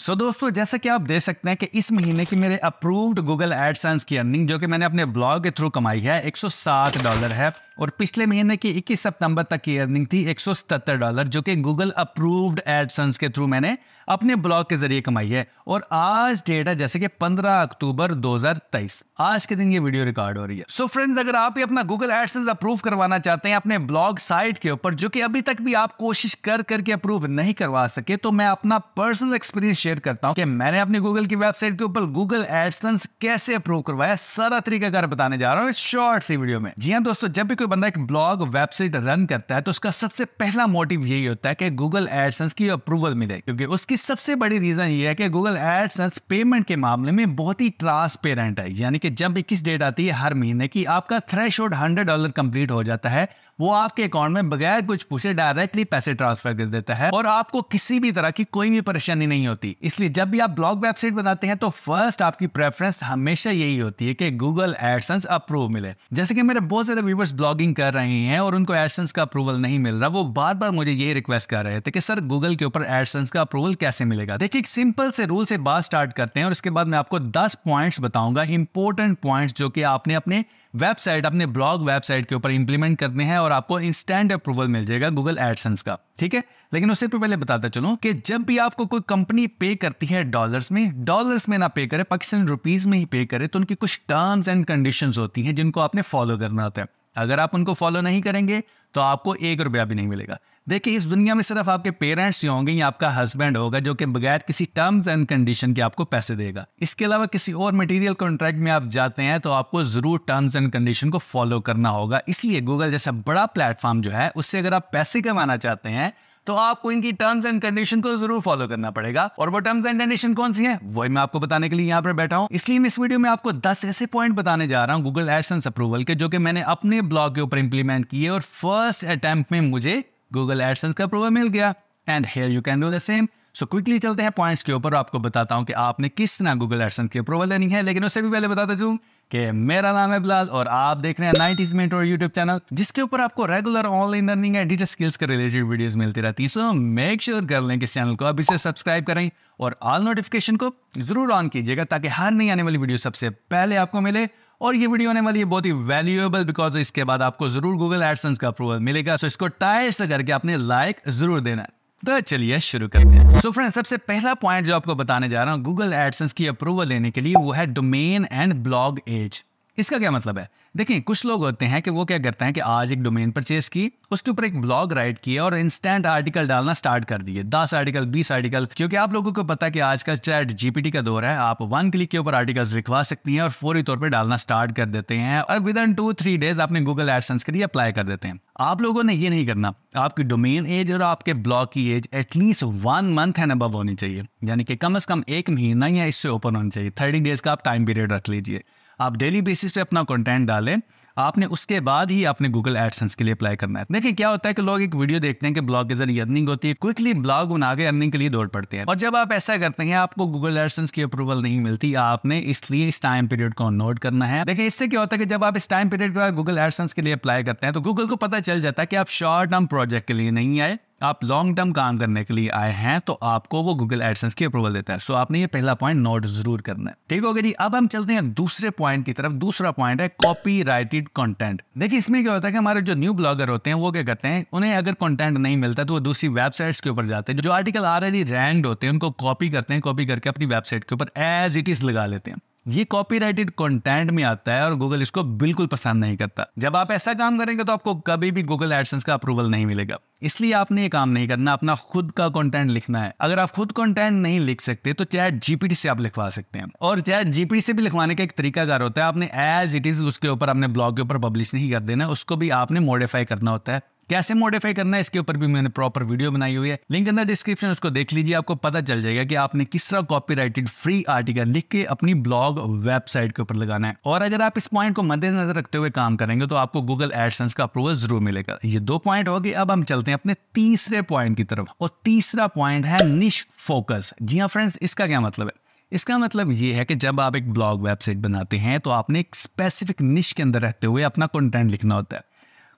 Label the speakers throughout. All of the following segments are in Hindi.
Speaker 1: सो so, दोस्तों जैसा कि आप देख सकते हैं कि इस महीने की मेरे अप्रूव्ड गूगल एडसेंस की अर्निंग जो कि मैंने अपने ब्लॉग के थ्रू कमाई है 107 डॉलर है और पिछले महीने की 21 सितंबर तक की अर्निंग थी एक डॉलर जो कि गूगल अप्रूव्ड एडसन्स के थ्रू मैंने अपने ब्लॉग के जरिए कमाई है और आज डेट है जैसे कि 15 अक्टूबर 2023 आज के दिन ये वीडियो रिकॉर्ड हो रही है सो so फ्रेंड्स अगर आप ही अपना गूगल एडसेंस अप्रूव करवाना चाहते हैं अपने ब्लॉग साइट के ऊपर जो कि अभी तक भी आप कोशिश कर करके अप्रूव नहीं करवा सके तो मैं अपना पर्सनल एक्सपीरियंस शेयर करता हूँ कि मैंने अपनी गूगल की वेबसाइट के ऊपर गूगल एडसेंस कैसे अप्रूव करवाया सारा तरीकाकार बताने जा रहा हूँ इस शॉर्ट सी वीडियो में जी हाँ दोस्तों जब भी कोई बंदा एक ब्लॉग वेबसाइट रन करता है तो उसका सबसे पहला मोटिव यही होता है कि गूगल एडसेंस की अप्रूवल मिले क्योंकि उसकी सबसे बड़ी रीजन ये है कि गूगल एडसेंस पेमेंट के मामले में बहुत ही ट्रांसपेरेंट है यानी कि जब इक्कीस डेट आती है हर महीने की आपका थ्रेश हंड्रेड डॉलर कंप्लीट हो जाता है वो आपके अकाउंट में बगैर कुछ पूछे डायरेक्टली पैसे ट्रांसफर कर देता है और आपको किसी भी तरह की कोई भी परेशानी नहीं होती इसलिए जब भी आप ब्लॉग वेबसाइट बनाते हैं तो फर्स्ट आपकी प्रेफरेंस हमेशा यही होती है कि गूगल एडसेंस अप्रूव मिले जैसे कि मेरे बहुत सारे व्यूवर्स ब्लॉगिंग कर रहे हैं और उनको एडसेंस का अप्रूवल नहीं मिल रहा वो बार बार मुझे ये रिक्वेस्ट कर रहे थे कि सर गूगल के ऊपर एडसेंस का अप्रूवल कैसे मिलेगा देखिए सिंपल से रूल से बात स्टार्ट करते हैं और उसके बाद मैं आपको दस पॉइंट्स बताऊंगा इंपॉर्टेंट पॉइंट्स जो कि आपने अपने वेबसाइट अपने ब्लॉग वेबसाइट के ऊपर इंप्लीमेंट करने हैं और आपको इंस्टेंट अप्रूवल मिल जाएगा गूगल एडसेंस का ठीक है लेकिन उससे पहले बताता चलूं कि जब भी आपको कोई कंपनी पे करती है डॉलर्स में डॉलर्स में ना पे करे पाकिस्तान रुपीज में ही पे करे तो उनकी कुछ टर्म्स एंड कंडीशन होती हैं जिनको आपने फॉलो करना होता है अगर आप उनको फॉलो नहीं करेंगे तो आपको एक रुपया भी नहीं मिलेगा देखिए इस दुनिया में सिर्फ आपके पेरेंट्स ही होंगे या आपका हस्बैंड होगा जो कि बगैर किसी टर्म्स एंड कंडीशन के आपको पैसे देगा इसके अलावा किसी और मटेरियल कॉन्ट्रैक्ट में आप जाते हैं तो आपको जरूर टर्म्स एंड कंडीशन को फॉलो करना होगा इसलिए गूगल जैसा बड़ा प्लेटफॉर्म जो है उससे अगर आप पैसे कमाना चाहते हैं तो आपको इनकी टर्म्स एंड कंडीशन को जरूर फॉलो करना पड़ेगा और वो टर्म्स एंड कंडीशन कौन सी है वो मैं आपको बताने के लिए यहाँ पर बैठा हूँ इसलिए मैं इस वीडियो में आपको 10 ऐसे पॉइंट बताने जा रहा हूँ गूगल एडसेंस अप्रूवल के जो कि मैंने अपने ब्लॉग के ऊपर इंप्लीमेंट किए और फर्स्ट अटेम्प्ट में मुझे गूगल एडसेंस का अप्रूवल मिल गया and here you can do the same so quickly चलते हैं पॉइंट्स के ऊपर आपको बताता हूँ कि आपने किस तरह गूगल एडसेंस की अप्रूवल लेनी है लेकिन उससे भी पहले बताता चलूँ कि मेरा नाम है बिलाल और आप देख रहे हैं नाइनटीज मिनट और यूट्यूब चैनल जिसके ऊपर आपको रेगुलर ऑनलाइन लर्निंग है डिजिटल स्किल्स के रिलेटेड वीडियोस मिलती रहती हैं सो मेक श्योर कर लें कि इस चैनल को अभी से सब्सक्राइब करें और ऑल नोटिफिकेशन को जरूर ऑन कीजिएगा ताकि हर नई आने वाली वीडियो सबसे पहले आपको मिले और ये वीडियो होने वाली है बहुत ही वैल्यूएबल बिकॉज इसके बाद आपको जरूर गूगल एडसन का अप्रूवल मिलेगा सो इसको टायर से करके अपने लाइक जरूर देना तो चलिए शुरू करते हैं सो so फ्रेंड्स सबसे पहला पॉइंट जो आपको बताने जा रहा हूँ गूगल एडसन की अप्रूवल लेने के लिए वो है डोमेन एंड ब्लॉग एज इसका क्या मतलब है देखिए कुछ लोग होते हैं कि वो क्या करते हैं कि आज एक डोमेन परचेस की उसके ऊपर एक ब्लॉग राइट किया और इंस्टेंट आर्टिकल डालना स्टार्ट कर दिए दस आर्टिकल बीस आर्टिकल क्योंकि आप लोगों को पता है कि आजकल चैट जीपीटी का दौर है आप वन क्लिक के ऊपर आर्टिकल्स लिखवा सकती हैं और फौरी तौर पर डालना स्टार्ट कर देते हैं और within two three days आपने गूगल एडसेंस के लिए अप्लाई कर देते हैं आप लोगों ने ये नहीं करना आपकी डोमेन एज और आपके ब्लॉग की age at least one month and अब होनी चाहिए यानी कि कम अज कम एक महीना या इससे ओपन होना चाहिए थर्टी डेज का आप टाइम पीरियड रख लीजिए आप डेली बेसिस पे अपना कंटेंट डालें आपने उसके बाद ही आपने गूगल एडसेंस के लिए अप्लाई करना है देखिए क्या होता है कि लोग एक वीडियो देखते हैं कि ब्लॉग के जरिए अर्निंग होती है क्विकली ब्लॉग बना के अर्निंग के लिए दौड़ पड़ते हैं और जब आप ऐसा करते हैं आपको गूगल एडसेंस की अप्रूवल नहीं मिलती आपने इसलिए इस टाइम पीरियड को नोट करना है देखिए इससे क्या होता है कि जब आप इस टाइम पीरियड के बाद गूगल एडसेंस के लिए अप्लाई करते हैं तो गूगल को पता चल जाता है कि आप शॉर्ट टर्म प्रोजेक्ट के लिए नहीं आए आप लॉन्ग टर्म काम करने के लिए आए हैं तो आपको वो गूगल एडसेंस की अप्रूवल देता है सो आपने ये पहला पॉइंट नोट जरूर करना है ठीक हो गया जी अब हम चलते हैं दूसरे पॉइंट की तरफ दूसरा पॉइंट है कॉपी राइटेड कॉन्टेंट देखिए इसमें क्या होता है कि हमारे जो न्यू ब्लॉगर होते हैं वो क्या करते हैं उन्हें अगर कॉन्टेंट नहीं मिलता तो वो दूसरी वेबसाइट्स के ऊपर जाते हैं जो आर्टिकल ऑलरेडी रैंक्ड होते हैं उनको कॉपी करते हैं कॉपी करके अपनी वेबसाइट के ऊपर एज इट इज लगा लेते हैं ये कॉपीराइटेड कंटेंट में आता है और गूगल इसको बिल्कुल पसंद नहीं करता जब आप ऐसा काम करेंगे तो आपको कभी भी गूगल एडसेंस का अप्रूवल नहीं मिलेगा इसलिए आपने ये काम नहीं करना अपना खुद का कंटेंट लिखना है अगर आप खुद कंटेंट नहीं लिख सकते तो चैट जीपीटी से आप लिखवा सकते हैं और चैट जीपीटी से भी लिखवाने का एक तरीकाकार होता है आपने एज इट इज उसके ऊपर अपने ब्लॉग के ऊपर पब्लिश नहीं कर देना उसको भी आपने मॉडिफाई करना होता है कैसे मॉडिफाई करना है इसके ऊपर भी मैंने प्रॉपर वीडियो बनाई हुई है लिंक अंदर डिस्क्रिप्शन उसको देख लीजिए आपको पता चल जाएगा कि आपने किस तरह कॉपीराइटेड फ्री आर्टिकल लिख के अपनी ब्लॉग वेबसाइट के ऊपर लगाना है और अगर आप इस पॉइंट को मद्देनजर रखते हुए काम करेंगे तो आपको गूगल एडसेंस का अप्रूवल जरूर मिलेगा ये दो पॉइंट हो गए अब हम चलते हैं अपने तीसरे पॉइंट की तरफ और तीसरा पॉइंट है निश फोकस जी हाँ फ्रेंड्स इसका क्या मतलब है इसका मतलब ये है कि जब आप एक ब्लॉग वेबसाइट बनाते हैं तो आपने एक स्पेसिफिक निश के अंदर रहते हुए अपना कंटेंट लिखना होता है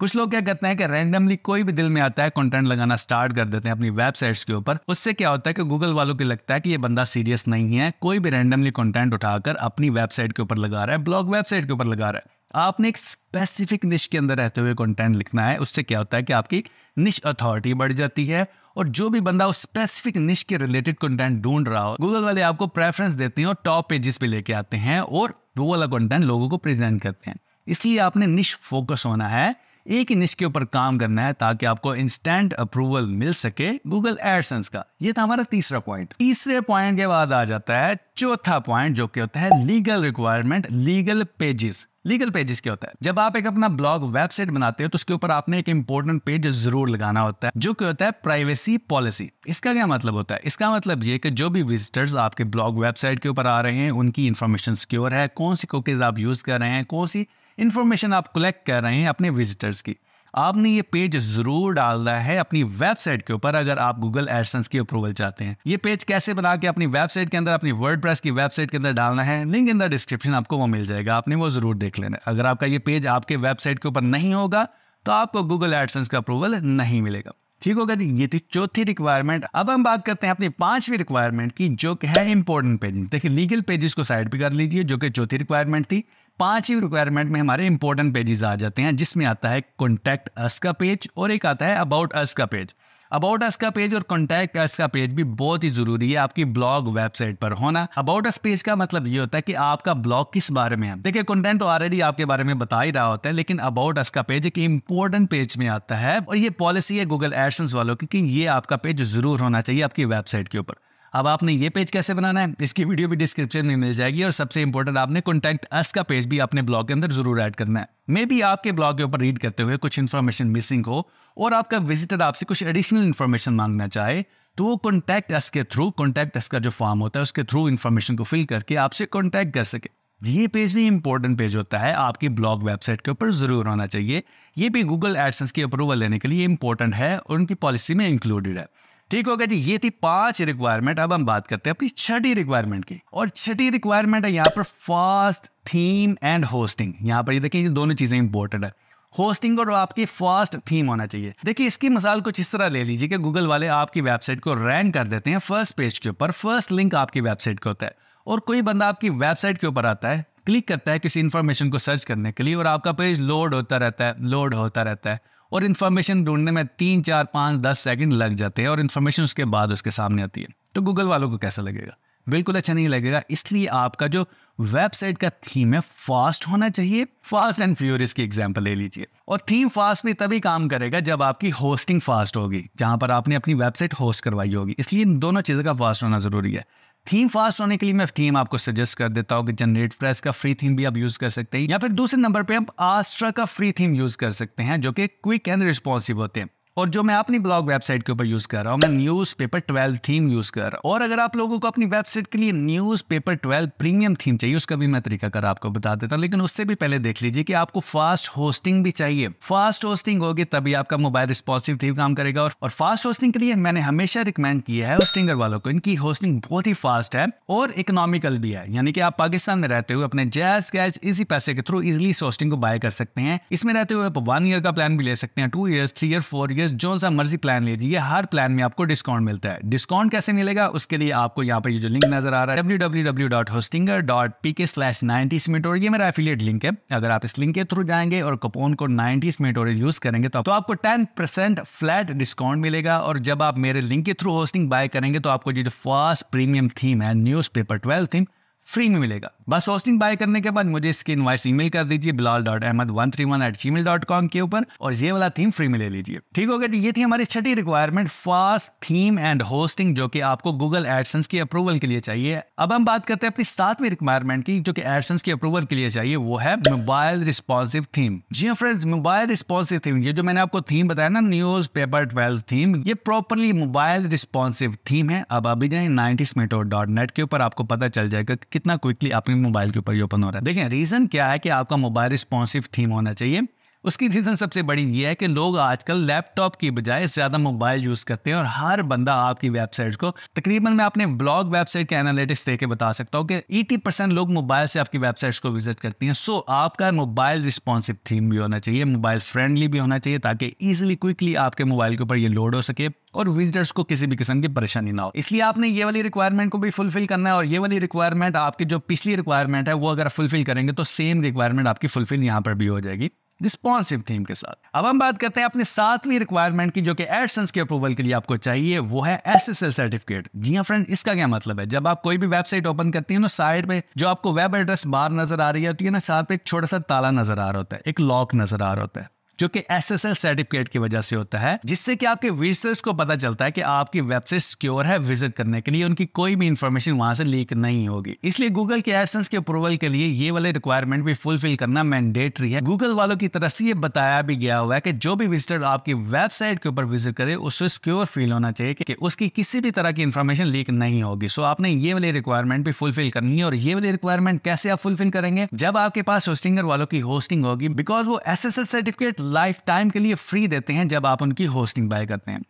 Speaker 1: कुछ लोग क्या करते हैं कि रैंडमली कोई भी दिल में आता है कंटेंट लगाना स्टार्ट कर देते हैं अपनी वेबसाइट्स के ऊपर उससे क्या होता है कि गूगल वालों को लगता है कि ये बंदा सीरियस नहीं है कोई भी रैंडमली कंटेंट उठाकर अपनी वेबसाइट के ऊपर लगा रहा है ब्लॉग वेबसाइट के ऊपर लगा रहा है आपने एक स्पेसिफिक निश के अंदर रहते हुए कॉन्टेंट लिखना है उससे क्या होता है कि आपकी निश अथॉरिटी बढ़ जाती है और जो भी बंदा उस स्पेसिफिक निश के रिलेटेड कंटेंट ढूंढ रहा हो गूगल वाले आपको प्रेफरेंस देते हैं और टॉप पेजेस पे लेके आते हैं और वो वाला कंटेंट लोगों को प्रेजेंट करते हैं इसलिए आपने निश फोकस होना है एक ही निश के ऊपर काम करना है ताकि आपको इंस्टेंट अप्रूवल मिल सके गूगल एडसेंस का ये था हमारा तीसरा पॉइंट तीसरे पॉइंट के बाद आ जाता है चौथा पॉइंट जो कि होता है legal requirement legal pages legal pages क्या होता है जब आप एक अपना ब्लॉग वेबसाइट बनाते हो तो उसके ऊपर आपने एक इंपॉर्टेंट पेज जरूर लगाना होता है जो क्या होता है प्राइवेसी पॉलिसी इसका क्या मतलब होता है इसका मतलब ये कि जो भी विजिटर्स आपके ब्लॉग वेबसाइट के ऊपर आ रहे हैं उनकी इन्फॉर्मेशन सिक्योर है कौन सी कुकीज आप यूज कर रहे हैं कौन सी इन्फॉर्मेशन आप कलेक्ट कर रहे हैं अपने विजिटर्स की आपने ये पेज जरूर डालना है अपनी वेबसाइट के ऊपर अगर आप गूगल एडसेंस की अप्रूवल चाहते हैं ये पेज कैसे बना के अपनी वेबसाइट के अंदर अपनी वर्ड की वेबसाइट के अंदर डालना है लिंक इन द डिस्क्रिप्शन आपको वो मिल जाएगा आपने वो जरूर देख लेना अगर आपका ये पेज आपके वेबसाइट के ऊपर नहीं होगा तो आपको गूगल एडसेंस का अप्रूवल नहीं मिलेगा ठीक होगा जी ये थी चौथी रिक्वायरमेंट अब हम बात करते हैं अपनी पांचवी रिक्वायरमेंट की जो है इंपॉर्टेंट पेजिंग देखिए लीगल पेजेस को साइड पे कर लीजिए जो कि चौथी रिक्वायरमेंट थी पांच ही रिक्वायरमेंट में हमारे इंपॉर्टेंट पेजेस आ जाते हैं जिसमें आता है कॉन्टैक्ट अस का पेज और एक आता है अबाउट अस का पेज अबाउट अस का पेज और कॉन्टैक्ट अस का पेज भी बहुत ही जरूरी है आपकी ब्लॉग वेबसाइट पर होना अबाउट अस पेज का मतलब ये होता है कि आपका ब्लॉग किस बारे में है देखिए कंटेंट तो ऑलरेडी आपके बारे में बता ही रहा होता है लेकिन अबाउट अस का पेज एक इंपॉर्टेंट पेज में आता है और ये पॉलिसी है गूगल एडसेंस वालों की कि ये आपका पेज जरूर होना चाहिए आपकी वेबसाइट के ऊपर अब आपने ये पेज कैसे बनाना है इसकी वीडियो भी डिस्क्रिप्शन में मिल जाएगी और सबसे इंपॉर्टेंट आपने कॉन्टेक्ट अस का पेज भी अपने ब्लॉग के अंदर जरूर ऐड करना है मे बी आपके ब्लॉग के ऊपर रीड करते हुए कुछ इन्फॉर्मेशन मिसिंग हो और आपका विजिटर आपसे कुछ एडिशनल इन्फॉर्मेशन मांगना चाहे तो वो कॉन्टैक्ट अस के थ्रू कॉन्टैक्ट अस का जो फॉर्म होता है उसके थ्रू इन्फॉर्मेशन को फिल करके आपसे कॉन्टैक्ट कर सके ये पेज भी इंपॉर्टेंट पेज होता है आपकी ब्लॉग वेबसाइट के ऊपर ज़रूर होना चाहिए ये भी गूगल एडसेंस की अप्रूवल लेने के लिए इंपॉर्टेंट है और उनकी पॉलिसी में इंक्लूडेड है ठीक हो गया जी ये थी पांच रिक्वायरमेंट अब हम बात करते हैं अपनी छठी रिक्वायरमेंट की और छठी रिक्वायरमेंट है यहाँ पर फास्ट थीम एंड होस्टिंग यहाँ पर ये देखिए ये दोनों चीजें इंपॉर्टेंट है होस्टिंग और आपकी फास्ट थीम होना चाहिए देखिए इसकी मिसाल कुछ इस तरह ले लीजिए कि गूगल वाले आपकी वेबसाइट को रैंक कर देते हैं फर्स्ट पेज के ऊपर फर्स्ट लिंक आपकी वेबसाइट के होता है और कोई बंदा आपकी वेबसाइट के ऊपर आता है क्लिक करता है किसी इन्फॉर्मेशन को सर्च करने के लिए और आपका पेज लोड होता रहता है लोड होता रहता है और इन्फॉर्मेशन ढूंढने में तीन चार पाँच दस सेकंड लग जाते हैं और इन्फॉर्मेशन उसके बाद उसके सामने आती है तो गूगल वालों को कैसा लगेगा बिल्कुल अच्छा नहीं लगेगा इसलिए आपका जो वेबसाइट का थीम है फास्ट होना चाहिए फास्ट एंड फ्यूरियस की एग्जाम्पल ले लीजिए और थीम फास्ट भी तभी काम करेगा जब आपकी होस्टिंग फास्ट होगी जहां पर आपने अपनी वेबसाइट होस्ट करवाई होगी इसलिए इन दोनों चीज़ों का फास्ट होना जरूरी है थीम फास्ट होने के लिए मैं थीम आपको सजेस्ट कर देता हूँ कि जनरेट प्रेस का फ्री थीम भी आप यूज कर सकते हैं या फिर दूसरे नंबर पे आप आस्ट्रा का फ्री थीम यूज कर सकते हैं जो कि क्विक एंड रिस्पॉन्सिव होते हैं और जो मैं अपनी ब्लॉग वेबसाइट के ऊपर यूज़ कर रहा हूँ मैं news paper twelve theme use कर रहा हूँ और अगर आप लोगों को अपनी वेबसाइट के लिए news paper twelve premium theme चाहिए उसका भी मैं तरीका कर आपको बता देता हूँ लेकिन उससे भी पहले देख लीजिए कि आपको फास्ट होस्टिंग भी चाहिए फास्ट होस्टिंग होगी तभी आपका मोबाइल रिस्पॉन्सिव थीम काम करेगा और फास्ट होस्टिंग के लिए मैंने हमेशा रिकमेंड किया है होस्टिंगर वालों को इनकी होस्टिंग बहुत ही फास्ट है और इकोनॉमिकल भी है यानी कि आप पाकिस्तान में रहते हुए अपने जैस कैच इसी पैसे के थ्रू इजिली होस्टिंग को बाय कर सकते हैं इसमें रहते हुए आप वन ईयर का प्लान भी ले सकते हैं two year three year four year purchase जो सा मर्जी प्लान लीजिए हर प्लान में आपको डिस्काउंट मिलता है डिस्काउंट कैसे मिलेगा उसके लिए आपको यहाँ पर ये जो लिंक नजर आ रहा है W W dot Hostinger dot P K slash nineties mentor ये मेरा एफिलियट लिंक है अगर आप इस लिंक के थ्रू जाएंगे और कपोन को नाइनटीज मेटोर यूज करेंगे तो आपको टेन परसेंट फ्लैट डिस्काउंट मिलेगा और जब आप मेरे लिंक के थ्रू होस्टिंग बाय करेंगे तो आपको जो फर्स्ट प्रीमियम थीम है news paper twelve theme free में मिलेगा बस होस्टिंग बाय करने के बाद मुझे इसकी इन्वाइस ईमेल कर दीजिए Bilal dot Ahmad one three one eight gmail dot com के ऊपर और ये वाला थीम फ्री में ले लीजिए ठीक हो गया तो ये थी हमारी छठी requirement fast theme and hosting जो कि आपको गूगल एडसेंस की अप्रूवल के लिए चाहिए अब हम बात करते हैं अपनी सातवीं रिक्वायरमेंट की जो कि एडसेंस की अप्रूवल के लिए चाहिए वो है मोबाइल रिस्पॉन्सिव थीम जी हाँ फ्रेंड्स मोबाइल रिस्पॉन्सिव थीम ये जो मैंने आपको थीम बताया ना न्यूज पेपर ट्वेल्व थीम ये प्रॉपरली मोबाइल रिस्पॉन्सिव थीम है अब अभी जाए नाइनटी मेटो डॉट नेट के ऊपर आपको पता चल जाएगा कितना क्विकली आपने मोबाइल के ऊपर ही ओपन हो रहा है देखें रीजन क्या है कि आपका मोबाइल रिस्पॉन्सिव थीम होना चाहिए उसकी रीज़न सबसे बड़ी ये है कि लोग आजकल लैपटॉप की बजाय ज़्यादा मोबाइल यूज़ करते हैं और हर बंदा आपकी वेबसाइट को तकरीबन मैं अपने ब्लॉग वेबसाइट के एनालिटिक्स दे के बता सकता हूँ कि एटी परसेंट लोग मोबाइल से आपकी वेबसाइट्स को विजिट करती हैं सो आपका मोबाइल रिस्पॉन्सिव थीम भी होना चाहिए मोबाइल फ्रेंडली भी होना चाहिए ताकि ईजिली क्विकली आपके मोबाइल के ऊपर ये लोड हो सके और विजिटर्स को किसी भी किस्म की परेशानी ना हो इसलिए आपने ये वाली रिक्वायरमेंट को भी फुलफिल करना है और ये वाली रिक्वायरमेंट आपकी जो पिछली रिक्वायरमेंट है वो अगर फुलफिल करेंगे तो सेम रिक्वायरमेंट आपकी फुलफिल यहाँ पर भी हो जाएगी रिस्पॉन्सिव थीम के साथ अब हम बात करते हैं अपने सातवीं रिक्वायरमेंट की जो कि एडसेंस के अप्रूवल के लिए आपको चाहिए वो है एल सर्टिफिकेट जी हाँ फ्रेंड इसका क्या मतलब है जब आप कोई भी वेबसाइट ओपन करती है ना साइड पे जो आपको वेब एड्रेस बार नजर आ रही होती है तो ना साथ पे एक छोटा सा ताला नजर आ रहा होता है एक लॉक नजर आ रहा होता है जो कि एसएसएल सर्टिफिकेट की वजह से होता है जिससे कि आपके विजिटर्स को पता चलता है कि आपकी वेबसाइट सिक्योर है विजिट करने के लिए उनकी कोई भी इंफॉर्मेशन वहां से लीक नहीं होगी इसलिए गूगल के एसेंस के अप्रूवल के लिए ये वाले रिक्वायरमेंट भी फुलफिल करना मैंडेटरी है गूगल वालों की तरफ से ये बताया भी गया हुआ है कि जो भी विजिटर आपकी वेबसाइट के ऊपर विजिट करे उससे सिक्योर फील होना चाहिए कि उसकी किसी भी तरह की इन्फॉर्मेशन लीक नहीं होगी सो आपने ये वाली रिक्वायरमेंट भी फुलफिल करनी है और ये वाली रिक्वायरमेंट कैसे आप फुलफिल करेंगे जब आपके पास होस्टिंगर वालों की होस्टिंग होगी बिकॉज वो एस सर्टिफिकेट लाइफ टाइम के लिए फ्री देते हैं जब आप उनकी होस्टिंग बाय करते हैं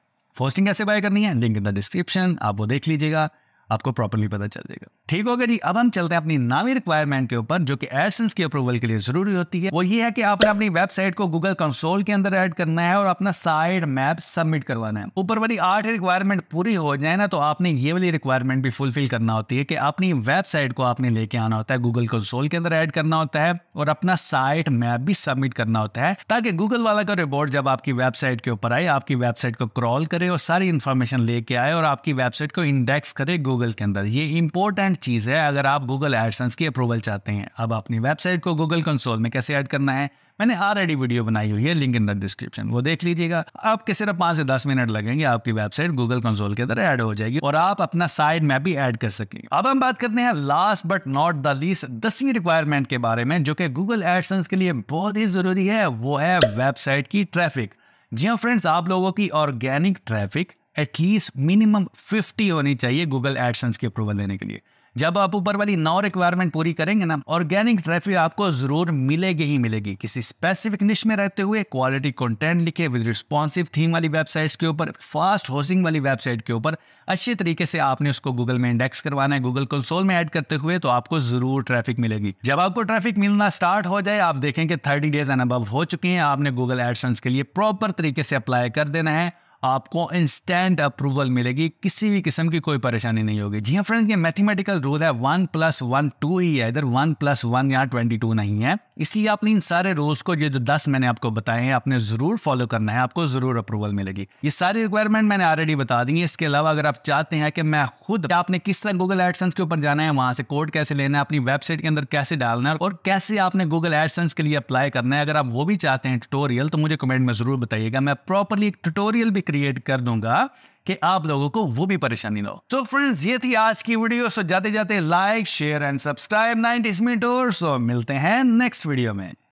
Speaker 1: होस्टिंग कैसे बाय करनी है लिंक इन द डिस्क्रिप्शन आप वो देख लीजिएगा आपको प्रॉपरली पता चल जाएगा ठीक होगा जी अब हम चलते हैं अपनी नामी रिक्वायरमेंट के ऊपर जो कि एडसेंस के अप्रूवल के लिए जरूरी होती है वो ये है कि आपने अपनी वेबसाइट को गूगल कंसोल के अंदर ऐड करना है और अपना साइड मैप सबमिट करवाना है ऊपर वाली आठ रिक्वायरमेंट पूरी हो जाए ना तो आपने ये वाली रिक्वायरमेंट भी फुलफिल करना होती है कि अपनी वेबसाइट को आपने लेके आना होता है गूगल कंसोल के अंदर एड करना होता है और अपना साइट मैप भी सबमिट करना होता है ताकि गूगल वाला का रिपोर्ट जब आपकी वेबसाइट के ऊपर आए आपकी वेबसाइट को क्रॉल करे और सारी इन्फॉर्मेशन लेके आए और आपकी वेबसाइट को इंडेक्स करे गूगल गूगल के अंदर ये इंपॉर्टेंट चीज़ है अगर आप गूगल एडसेंस की अप्रूवल चाहते हैं अब अपनी वेबसाइट को गूगल कंसोल में कैसे ऐड करना है मैंने ऑलरेडी वीडियो बनाई हुई है लिंक इन द डिस्क्रिप्शन वो देख लीजिएगा आपके सिर्फ पांच से दस मिनट लगेंगे आपकी वेबसाइट गूगल कंसोल के अंदर ऐड हो जाएगी और आप अपना साइड मैप भी ऐड कर सकेंगे अब हम बात करते हैं last but not the least दसवीं रिक्वायरमेंट के बारे में जो कि गूगल एडसेंस के लिए बहुत ही जरूरी है वो है वेबसाइट की ट्रैफिक जी हाँ फ्रेंड्स आप लोगों की ऑर्गेनिक ट्रैफिक एटलीस्ट मिनिमम 50 होनी चाहिए गूगल एडसेंस की अप्रूवल लेने के लिए जब आप ऊपर वाली नौ रिक्वायरमेंट पूरी करेंगे ना ऑर्गेनिक ट्रैफिक आपको जरूर मिलेगी ही मिलेगी किसी स्पेसिफिक निश में रहते हुए क्वालिटी कंटेंट लिखे विद रिस्पॉन्सिव थीम वाली वेबसाइट्स के ऊपर फास्ट होस्टिंग वाली वेबसाइट के ऊपर अच्छे तरीके से आपने उसको गूगल में इंडेक्स करवाना है गूगल कंसोल में एड करते हुए तो आपको जरूर ट्रैफिक मिलेगी जब आपको ट्रैफिक मिलना स्टार्ट हो जाए आप देखेंगे थर्टी डेज एंड अब हो चुके हैं आपने गूगल एडसन्स के लिए प्रॉपर तरीके से अप्लाई कर देना है आपको इंस्टेंट अप्रूवल मिलेगी किसी भी किस्म की कोई परेशानी नहीं होगी जी हाँ फ्रेंड्स ये मैथमेटिकल रूल है वन प्लस वन टू ही है इधर वन प्लस वन या ट्वेंटी टू नहीं है इसलिए आपने इन सारे रूल्स को ये जो दस मैंने आपको बताए हैं आपने जरूर फॉलो करना है आपको जरूर अप्रूवल मिलेगी ये सारी रिक्वायरमेंट मैंने ऑलरेडी बता दी है इसके अलावा अगर आप चाहते हैं कि मैं खुद आपने किस तरह गूगल एडसेंस के ऊपर जाना है वहां से कोड कैसे लेना है अपनी वेबसाइट के अंदर कैसे डालना है और कैसे आपने गूगल एडसेंस के लिए अप्लाई करना है अगर आप वो भी चाहते हैं ट्यूटोरियल तो मुझे कमेंट में जरूर बताइएगा मैं प्रॉपरली एक ट्यूटोरियल भी क्रिएट कर दूंगा कि आप लोगों को वो भी परेशानी ना हो तो फ्रेंड्स ये थी आज की वीडियो सो जाते जाते like share and subscribe nineties minute और सो मिलते हैं नेक्स्ट वीडियो में